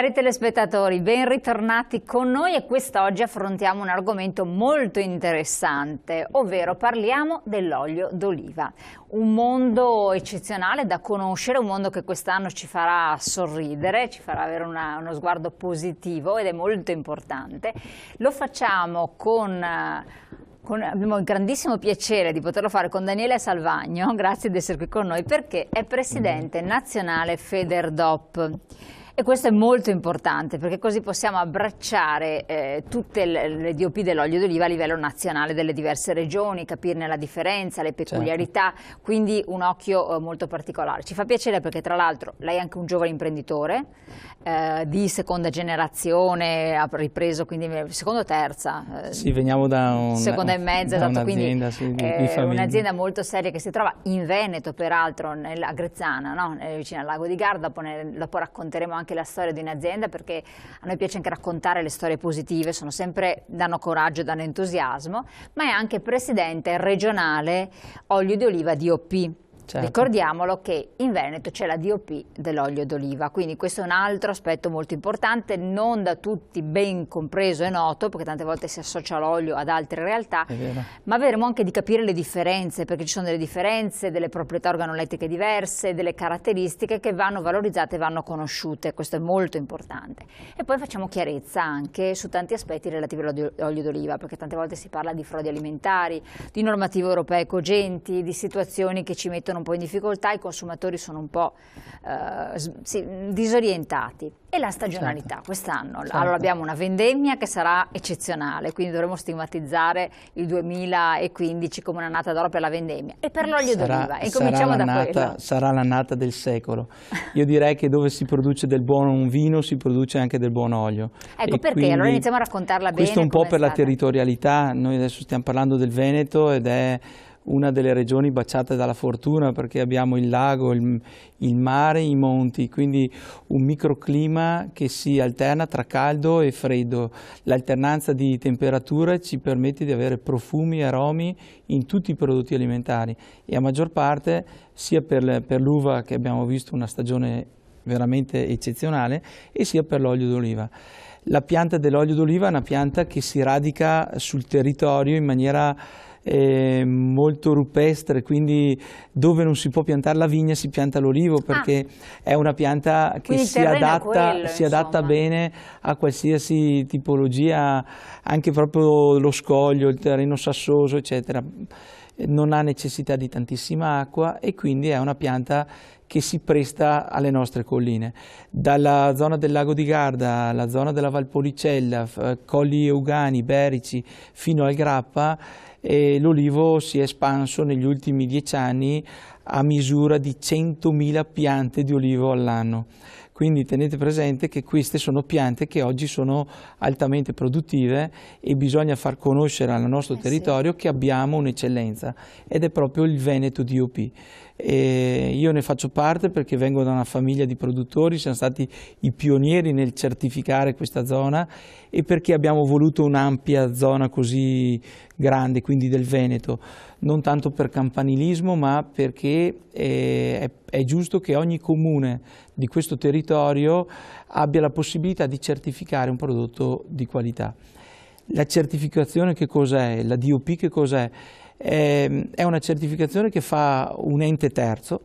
Cari telespettatori, ben ritornati con noi e quest'oggi affrontiamo un argomento molto interessante, ovvero parliamo dell'olio d'oliva. Un mondo eccezionale da conoscere, un mondo che quest'anno ci farà sorridere, ci farà avere una, uno sguardo positivo ed è molto importante. Lo facciamo con eh, con, abbiamo il grandissimo piacere di poterlo fare con Daniele Salvagno, grazie di essere qui con noi, perché è presidente mm-hmm. nazionale FEDERDOP. E questo è molto importante perché così possiamo abbracciare eh, tutte le, le DOP dell'olio d'oliva a livello nazionale delle diverse regioni, capirne la differenza, le certo. peculiarità, certo. quindi un occhio eh, molto particolare. Ci fa piacere perché tra l'altro lei è anche un giovane imprenditore eh, di seconda generazione, ha ripreso quindi seconda o terza? Eh, sì, veniamo da un, seconda e mezza, esatto, un'azienda, sì, un'azienda molto seria che si trova in Veneto peraltro, nell'Agrezzana, no? vicino al lago di Garda, dopo, ne, dopo racconteremo anche anche la storia di un'azienda perché a noi piace anche raccontare le storie positive, sono sempre, danno coraggio, danno entusiasmo, ma è anche presidente regionale olio di oliva di OP. Certo. Ricordiamolo che in Veneto c'è la DOP dell'olio d'oliva, quindi questo è un altro aspetto molto importante, non da tutti ben compreso e noto, perché tante volte si associa l'olio ad altre realtà, ma avremo anche di capire le differenze, perché ci sono delle differenze, delle proprietà organolettiche diverse, delle caratteristiche che vanno valorizzate e vanno conosciute, questo è molto importante. E poi facciamo chiarezza anche su tanti aspetti relativi all'olio d'oliva, perché tante volte si parla di frodi alimentari, di normative europee cogenti, di situazioni che ci mettono un po' in difficoltà, i consumatori sono un po' eh, sì, disorientati. E la stagionalità certo. quest'anno, certo. allora abbiamo una vendemmia che sarà eccezionale, quindi dovremo stigmatizzare il 2015 come una nata d'oro per la vendemmia e per l'olio d'oliva. E cominciamo da nata, quello. Sarà l'annata del secolo. Io direi che dove si produce del buon vino si produce anche del buon olio. Ecco e perché, allora iniziamo a raccontarla bene. Questo un po' per la territorialità, noi adesso stiamo parlando del Veneto ed è una delle regioni baciate dalla fortuna perché abbiamo il lago, il, il mare, i monti, quindi un microclima che si alterna tra caldo e freddo. L'alternanza di temperature ci permette di avere profumi e aromi in tutti i prodotti alimentari e a maggior parte sia per, per l'uva che abbiamo visto una stagione veramente eccezionale e sia per l'olio d'oliva. La pianta dell'olio d'oliva è una pianta che si radica sul territorio in maniera eh, molto rupestre, quindi dove non si può piantare la vigna si pianta l'olivo ah. perché ah. è una pianta che si, adatta, quello, si adatta, bene a qualsiasi tipologia, anche proprio lo scoglio, il terreno sassoso, eccetera. Non ha necessità di tantissima acqua e quindi è una pianta che si presta alle nostre colline. Dalla zona del lago di Garda, la zona della Valpolicella, eh, Colli Eugani, Berici, fino al Grappa, e l'olivo si è espanso negli ultimi dieci anni a misura di 100.000 piante di olivo all'anno. Quindi tenete presente che queste sono piante che oggi sono altamente produttive e bisogna far conoscere al nostro eh territorio sì. che abbiamo un'eccellenza ed è proprio il Veneto DOP. E io ne faccio parte perché vengo da una famiglia di produttori, siamo stati i pionieri nel certificare questa zona e perché abbiamo voluto un'ampia zona così grande, quindi del Veneto, non tanto per campanilismo ma perché eh, è, è giusto che ogni comune di questo territorio abbia la possibilità di certificare un prodotto di qualità. La certificazione che cos'è? La DOP che cos'è? Ehm, è una certificazione che fa un ente terzo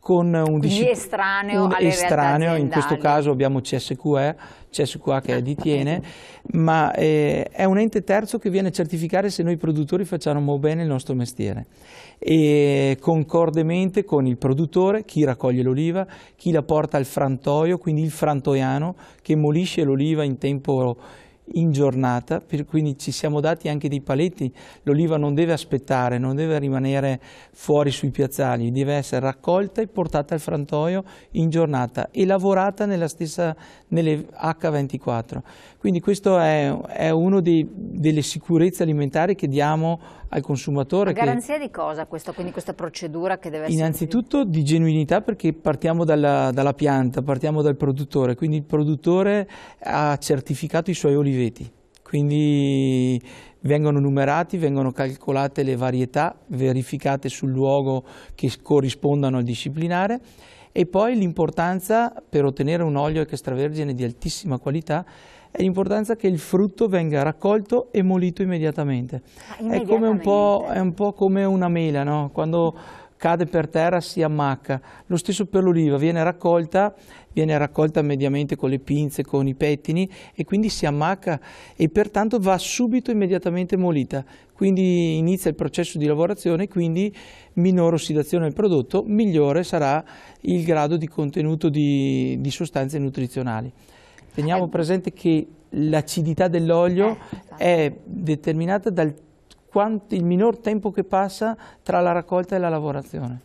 con un disciplinare estraneo, un estraneo in questo caso abbiamo CSQE, CSQA che è ah, di Tiene, ma eh, è un ente terzo che viene a certificare se noi produttori facciamo bene il nostro mestiere e concordemente con il produttore, chi raccoglie l'oliva, chi la porta al frantoio, quindi il frantoiano che molisce l'oliva in tempo in giornata, per, quindi ci siamo dati anche dei paletti. L'oliva non deve aspettare, non deve rimanere fuori sui piazzali, deve essere raccolta e portata al frantoio in giornata e lavorata nella stessa, nelle H24. Quindi questo è, è una delle sicurezze alimentari che diamo al consumatore. Ma garanzia che, di cosa questo, quindi questa procedura che deve essere? Innanzitutto di genuinità perché partiamo dalla, dalla pianta, partiamo dal produttore, quindi il produttore ha certificato i suoi oliveti quindi vengono numerati, vengono calcolate le varietà, verificate sul luogo che corrispondano al disciplinare e poi l'importanza per ottenere un olio extravergine di altissima qualità è l'importanza che il frutto venga raccolto e molito immediatamente. Ah, immediatamente. È, un po', è, un po', come una mela, no? quando cade per terra si ammacca. Lo stesso per l'oliva, viene raccolta, viene raccolta mediamente con le pinze, con i pettini e quindi si ammacca e pertanto va subito immediatamente molita. Quindi inizia il processo di lavorazione e quindi minore ossidazione del prodotto, migliore sarà il grado di contenuto di, di sostanze nutrizionali. Teniamo eh. presente che l'acidità dell'olio eh, esatto. è determinata dal quanto, il minor tempo che passa tra la raccolta e la lavorazione.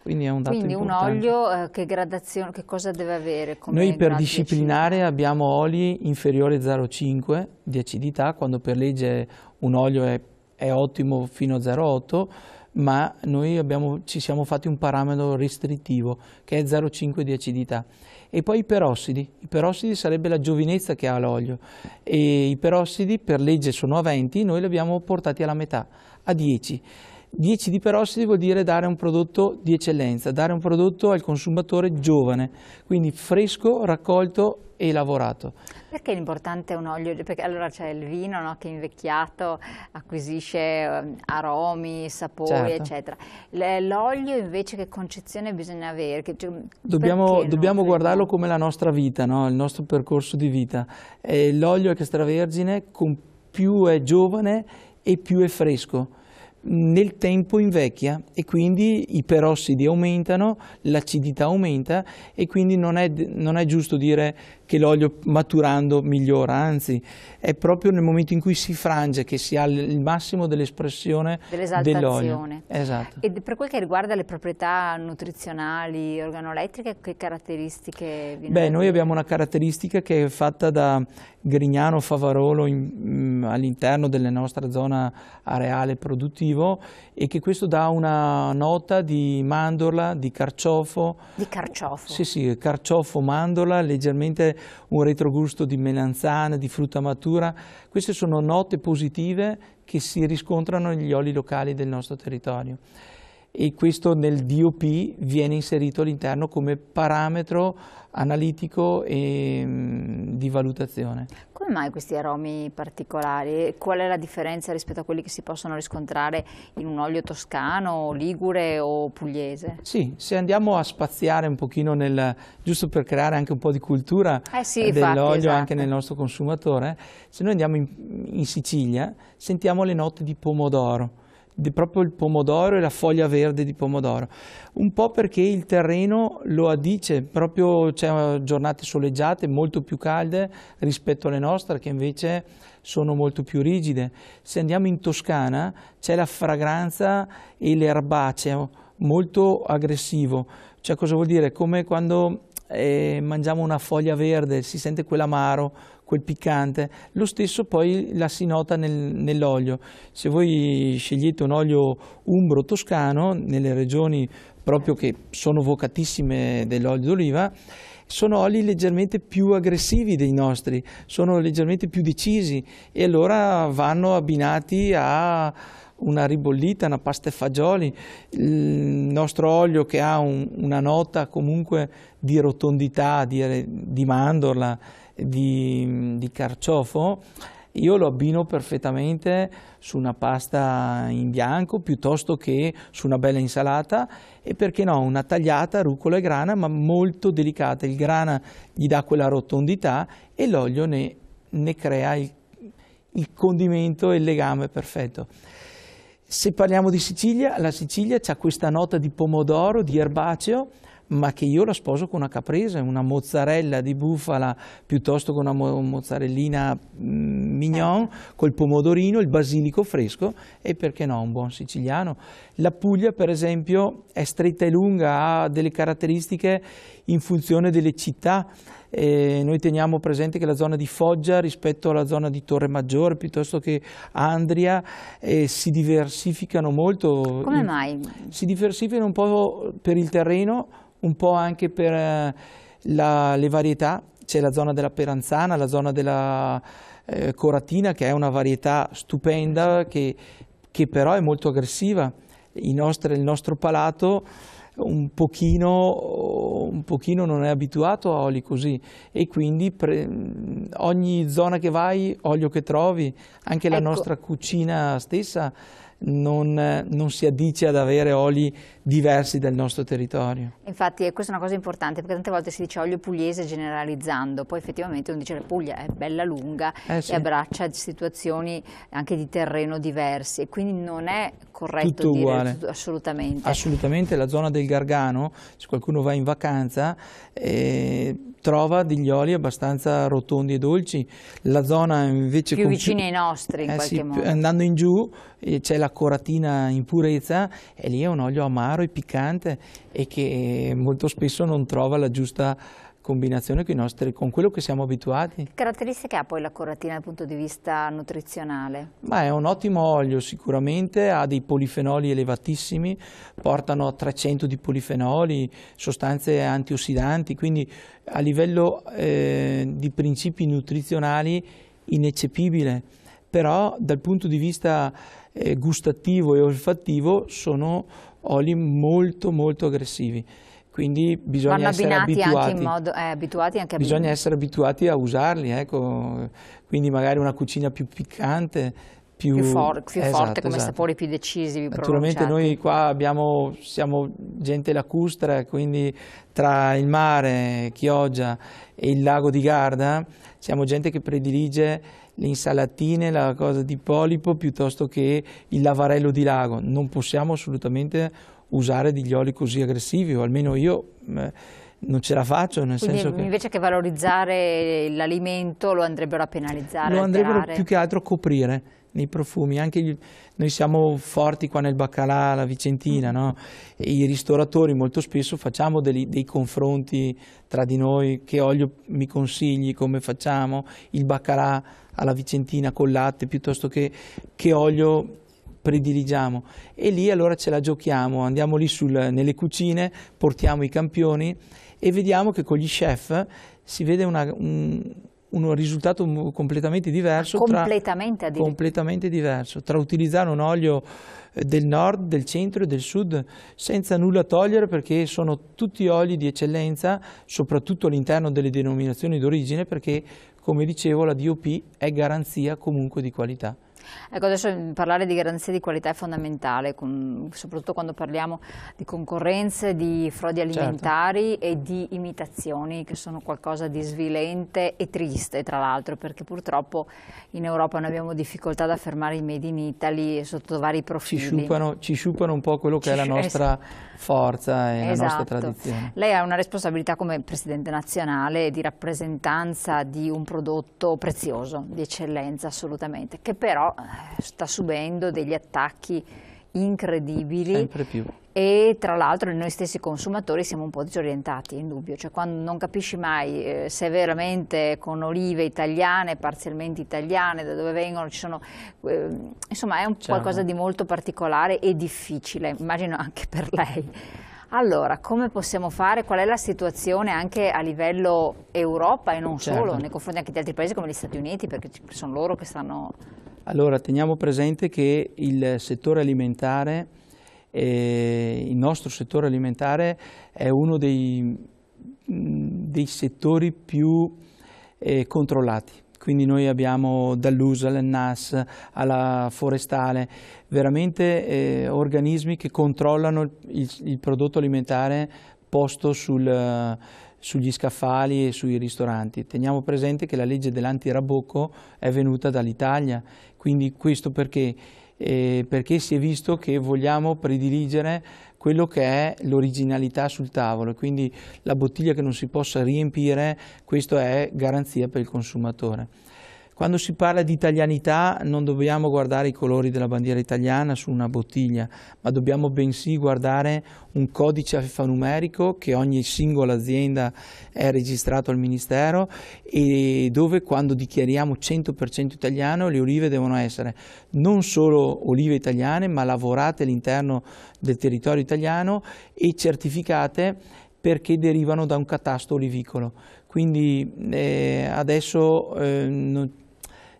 Quindi è un dato Quindi importante. un olio eh, che gradazione, che cosa deve avere? Noi per disciplinare acidità? abbiamo oli inferiori a 0,5 di acidità, quando per legge un olio è, è ottimo fino a 0,8, ma noi abbiamo, ci siamo fatti un parametro restrittivo che è 0,5 di acidità. E poi i perossidi. I perossidi sarebbe la giovinezza che ha l'olio. E i perossidi per legge sono a 20, noi li abbiamo portati alla metà, a 10. 10 di perossidi vuol dire dare un prodotto di eccellenza, dare un prodotto al consumatore giovane, quindi fresco, raccolto e lavorato. Perché è importante un olio? Perché allora c'è il vino no, che invecchiato acquisisce ehm, aromi, sapori, certo. eccetera. L'olio invece che concezione bisogna avere? Che, cioè, dobbiamo, dobbiamo guardarlo come la nostra vita, no? il nostro percorso di vita. Eh, l'olio extravergine più è giovane e più è fresco nel tempo invecchia e quindi i perossidi aumentano, l'acidità aumenta e quindi non è, non è giusto dire che l'olio maturando migliora, anzi è proprio nel momento in cui si frange che si ha il massimo dell'espressione dell'olio. Esatto. E per quel che riguarda le proprietà nutrizionali, organolettriche, che caratteristiche? Vi Beh, noi abbiamo una caratteristica che è fatta da Grignano Favarolo mm, all'interno della nostra zona areale produttivo e che questo dà una nota di mandorla, di carciofo. Di carciofo? Sì, sì, carciofo, mandorla, leggermente un retrogusto di melanzane, di frutta matura. Queste sono note positive che si riscontrano negli oli locali del nostro territorio e questo nel DOP viene inserito all'interno come parametro analitico e mm, di valutazione. Come mai questi aromi particolari? Qual è la differenza rispetto a quelli che si possono riscontrare in un olio toscano, ligure o pugliese? Sì, se andiamo a spaziare un pochino nel, giusto per creare anche un po' di cultura eh sì, dell'olio esatto. anche nel esatto. nostro consumatore, se noi andiamo in, in Sicilia sentiamo le note di pomodoro proprio il pomodoro e la foglia verde di pomodoro, un po' perché il terreno lo addice, proprio c'è giornate soleggiate molto più calde rispetto alle nostre che invece sono molto più rigide. Se andiamo in Toscana c'è la fragranza e l'erbaceo molto aggressivo, cioè cosa vuol dire? Come quando eh, mangiamo una foglia verde, si sente quell'amaro, quel piccante. Lo stesso poi la si nota nel, nell'olio. Se voi scegliete un olio umbro toscano, nelle regioni proprio che sono vocatissime dell'olio d'oliva, sono oli leggermente più aggressivi dei nostri, sono leggermente più decisi e allora vanno abbinati a una ribollita, una pasta e fagioli, il nostro olio che ha un, una nota comunque di rotondità, di, di mandorla di, di carciofo, io lo abbino perfettamente su una pasta in bianco piuttosto che su una bella insalata e perché no una tagliata rucola e grana ma molto delicata il grana gli dà quella rotondità e l'olio ne, ne, crea il, il condimento e il legame perfetto se parliamo di Sicilia la Sicilia ha questa nota di pomodoro di erbaceo ma che io la sposo con una caprese, una mozzarella di bufala piuttosto che una mo mozzarellina mm, mignon, certo. col pomodorino, il basilico fresco e perché no, un buon siciliano. La Puglia per esempio è stretta e lunga, ha delle caratteristiche in funzione delle città. Eh, noi teniamo presente che la zona di Foggia rispetto alla zona di Torre Maggiore piuttosto che Andria eh, si diversificano molto. Come mai? Si diversificano un po' per il terreno, un po' anche per eh, la, le varietà, c'è la zona della Peranzana, la zona della eh, Coratina che è una varietà stupenda che, che però è molto aggressiva, nostri, il nostro palato un pochino, un pochino, non è abituato a oli così e quindi pre, ogni zona che vai, olio che trovi, anche la ecco. nostra cucina stessa non, non si addice ad avere oli diversi del nostro territorio. Infatti eh, questa è una cosa importante perché tante volte si dice olio pugliese generalizzando, poi effettivamente uno dice la Puglia è bella lunga eh sì. e abbraccia situazioni anche di terreno diversi e quindi non è corretto Tutto uguale. Tutto, assolutamente. Assolutamente la zona del Gargano, se qualcuno va in vacanza eh, trova degli oli abbastanza rotondi e dolci, la zona invece... Più vicina ai nostri in eh qualche sì, modo. Andando in giù eh, c'è la coratina in purezza e lì è un olio amaro amaro e piccante e che molto spesso non trova la giusta combinazione con, nostri, con, quello che siamo abituati. Che caratteristiche ha poi la coratina dal punto di vista nutrizionale? Ma è un ottimo olio sicuramente, ha dei polifenoli elevatissimi, portano a 300 di polifenoli, sostanze antiossidanti, quindi a livello eh, di principi nutrizionali ineccepibile, però dal punto di vista eh, gustativo e olfattivo sono oli molto molto aggressivi. Quindi bisogna essere abituati. Anche modo, eh, abituati anche a bisogna essere abituati a usarli, ecco. quindi magari una cucina più piccante più, for più esatto, forte, come esatto. sapori più decisivi. Naturalmente cioè, noi qua abbiamo, siamo gente lacustra, quindi tra il mare, Chioggia e il lago di Garda siamo gente che predilige le insalatine, la cosa di polipo piuttosto che il lavarello di lago. Non possiamo assolutamente usare degli oli così aggressivi, o almeno io eh, non ce la faccio. Nel Quindi senso che... invece che valorizzare l'alimento lo andrebbero a penalizzare. Lo andrebbero più che altro a coprire nei profumi, anche gli, noi siamo forti qua nel baccalà, la Vicentina, no? e i ristoratori molto spesso facciamo dei, dei, confronti tra di noi, che olio mi consigli, come facciamo, il baccalà alla Vicentina col latte piuttosto che, che olio prediligiamo e lì allora ce la giochiamo, andiamo lì sul, nelle cucine, portiamo i campioni e vediamo che con gli chef si vede una, un, un risultato completamente diverso, completamente, tra, completamente diverso tra utilizzare un olio eh, del nord, del centro e del sud senza nulla togliere perché sono tutti oli di eccellenza soprattutto all'interno delle denominazioni d'origine perché come dicevo la DOP è garanzia comunque di qualità. Ecco, adesso mm, parlare di garanzie di qualità è fondamentale, con, soprattutto quando parliamo di concorrenze, di frodi certo. alimentari certo. e di imitazioni che sono qualcosa di svilente e triste, tra l'altro, perché purtroppo in Europa noi abbiamo difficoltà ad affermare i Made in Italy sotto vari profili. Ci sciupano, ci sciupano un po' quello che ci, è la nostra es- forza e esatto. la nostra esatto. tradizione. Lei ha una responsabilità come Presidente nazionale di rappresentanza di un prodotto prezioso, di eccellenza assolutamente, che però eh, sta subendo degli attacchi incredibili. Sempre più. E tra l'altro noi stessi consumatori siamo un po' disorientati, in dubbio, cioè quando non capisci mai eh, se veramente con olive italiane, parzialmente italiane, da dove vengono, ci sono, eh, insomma è un Ciao. qualcosa di molto particolare e difficile, immagino anche per lei. Allora, come possiamo fare? Qual è la situazione anche a livello Europa e non certo. solo, nei confronti anche di altri paesi come gli Stati Uniti, perché sono loro che stanno allora, teniamo presente che il settore alimentare, eh, il nostro settore alimentare è uno dei, mm, dei settori più eh, controllati. Quindi noi abbiamo dall'USA, all'ENAS, alla forestale, veramente eh, organismi che controllano il, il, prodotto alimentare posto sul sugli scaffali e sui ristoranti. Teniamo presente che la legge dell'antirabocco è venuta dall'Italia, quindi questo perché? Eh, perché si è visto che vogliamo prediligere quello che è l'originalità sul tavolo, quindi la bottiglia che non si possa riempire, questo è garanzia per il consumatore. Quando si parla di italianità non dobbiamo guardare i colori della bandiera italiana su una bottiglia, ma dobbiamo bensì guardare un codice alfanumerico che ogni singola azienda è registrato al Ministero e dove quando dichiariamo 100% italiano le olive devono essere non solo olive italiane ma lavorate all'interno del territorio italiano e certificate perché derivano da un catasto olivicolo. Quindi eh, adesso eh, non,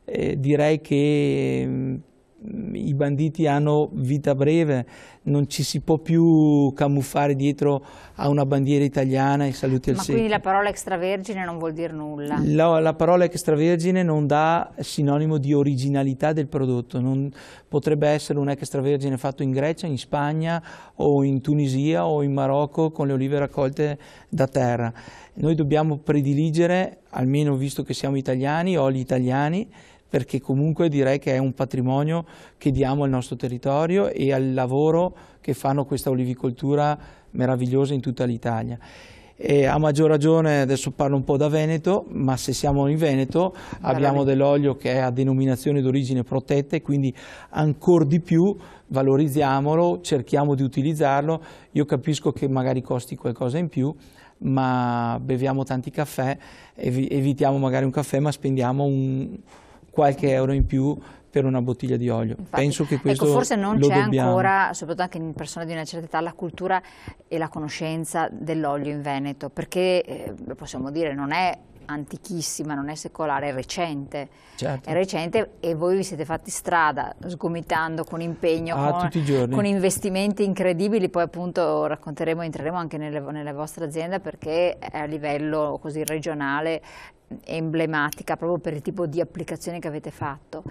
eh, direi che mh, mm, i banditi hanno vita breve, non ci si può più camuffare dietro a una bandiera italiana e saluti al Ma quindi la parola extravergine non vuol dire nulla? La, la parola extravergine non dà sinonimo di originalità del prodotto, non, potrebbe essere un extravergine fatto in Grecia, in Spagna o in Tunisia o in Marocco con le olive raccolte da terra. Noi dobbiamo prediligere, almeno visto che siamo italiani, oli italiani, perché comunque direi che è un patrimonio che diamo al nostro territorio e al lavoro che fanno questa olivicoltura meravigliosa in tutta l'Italia. E a maggior ragione, adesso parlo un po' da Veneto, ma se siamo in Veneto abbiamo dell'olio che è a denominazione d'origine protetta e quindi ancora di più valorizziamolo, cerchiamo di utilizzarlo. Io capisco che magari costi qualcosa in più, ma beviamo tanti caffè, evitiamo magari un caffè ma spendiamo un, qualche euro in più per una bottiglia di olio. Infatti, Penso che ecco, questo ecco, forse non c'è ancora, soprattutto anche in persone di una certa età, la cultura e la conoscenza dell'olio in Veneto, perché eh, possiamo dire, non è antichissima, non è secolare, è recente. Certo. È recente e voi vi siete fatti strada, sgomitando con impegno, ah, con, con, investimenti incredibili, poi appunto racconteremo, entreremo anche nelle, nella vostra azienda perché è a livello così regionale emblematica proprio per il tipo di applicazione che avete fatto.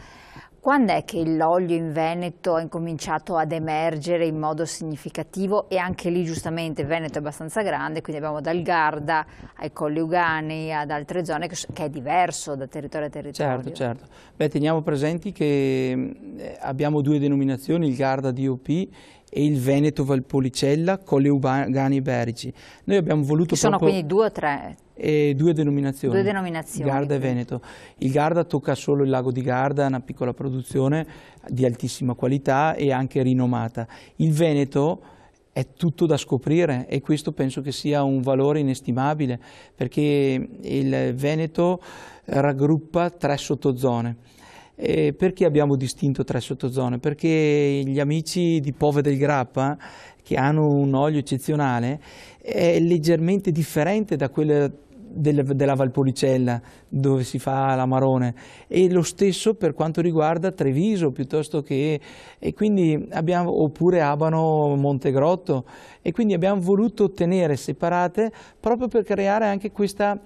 Quando è che l'olio in Veneto ha incominciato ad emergere in modo significativo e anche lì giustamente Veneto è abbastanza grande, quindi abbiamo dal Garda ai Colli Ugani ad altre zone che, è diverso da territorio a territorio. Certo, certo. Beh, teniamo presenti che eh, abbiamo due denominazioni, il Garda DOP e il Veneto Valpolicella con le Ugani Iberici. Noi abbiamo voluto... Ci sono quindi due o tre e eh, due denominazioni, due denominazioni, Garda e Veneto. Il Garda tocca solo il lago di Garda, una piccola produzione di altissima qualità e anche rinomata. Il Veneto è tutto da scoprire e questo penso che sia un valore inestimabile perché il Veneto raggruppa tre sottozone eh, perché abbiamo distinto tre sottozone? Perché gli amici di Pove del Grappa, che hanno un olio eccezionale, è leggermente differente da quella della Valpolicella dove si fa l'amarone e lo stesso per quanto riguarda Treviso piuttosto che e quindi abbiamo, oppure Abano Montegrotto e quindi abbiamo voluto tenere separate proprio per creare anche questa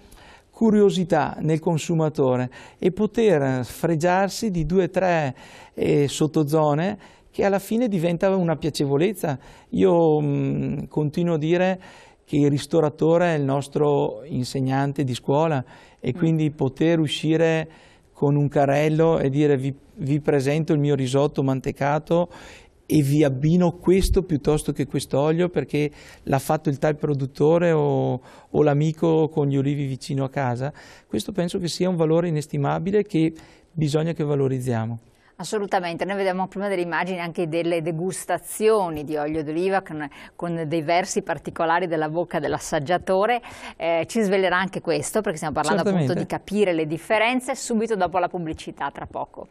curiosità nel consumatore e poter fregiarsi di due o tre eh, sottozone che alla fine diventa una piacevolezza. Io mh, mm, continuo a dire che il ristoratore è il nostro insegnante di scuola e mm. quindi poter uscire con un carrello e dire vi, vi presento il mio risotto mantecato e vi abbino questo piuttosto che quest'olio perché l'ha fatto il tal produttore o, o l'amico con gli olivi vicino a casa. Questo penso che sia un valore inestimabile che bisogna che valorizziamo. Assolutamente, noi vediamo prima delle immagini anche delle degustazioni di olio d'oliva con, con, dei versi particolari della bocca dell'assaggiatore, eh, ci svelerà anche questo perché stiamo parlando Certamente. appunto di capire le differenze subito dopo la pubblicità tra poco.